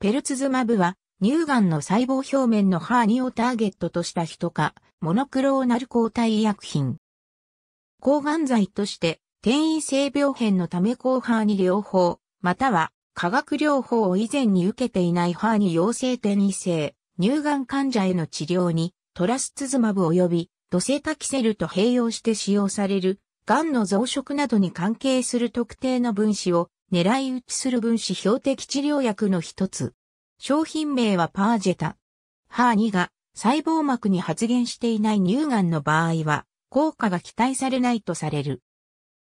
ペルツズマブは乳がんの細胞表面のハーニをターゲットとした人か、モノクローナル抗体医薬品。抗がん剤として転移性病変のため抗ハーニ療法、または化学療法を以前に受けていないハーニ陽性転移性、乳がん患者への治療にトラスツズマブ及びドセタキセルと併用して使用される、がんの増殖などに関係する特定の分子を狙い撃ちする分子標的治療薬の一つ。商品名はパージェタ。ハー2が細胞膜に発現していない乳がんの場合は効果が期待されないとされる。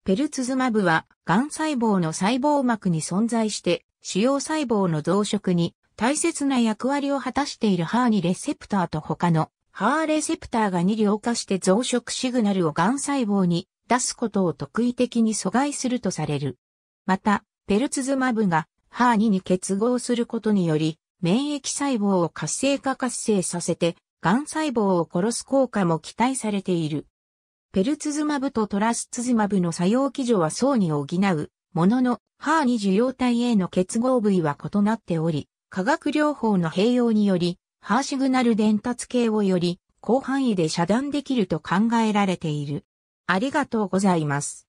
ペルツズマブは、がん細胞の細胞膜に存在して、主要細胞の増殖に大切な役割を果たしているハーニレセプターと他のハーレセプターが2両化して増殖シグナルをがん細胞に出すことを特異的に阻害するとされる。また、ペルツズマブがハーニに結合することにより、免疫細胞を活性化活性させて、癌細胞を殺す効果も期待されている。ペルツズマブとトラスツズマブの作用基準は層に補う、ものの、ハー2受容体への結合部位は異なっており、化学療法の併用により、ハーシグナル伝達系をより、広範囲で遮断できると考えられている。ありがとうございます。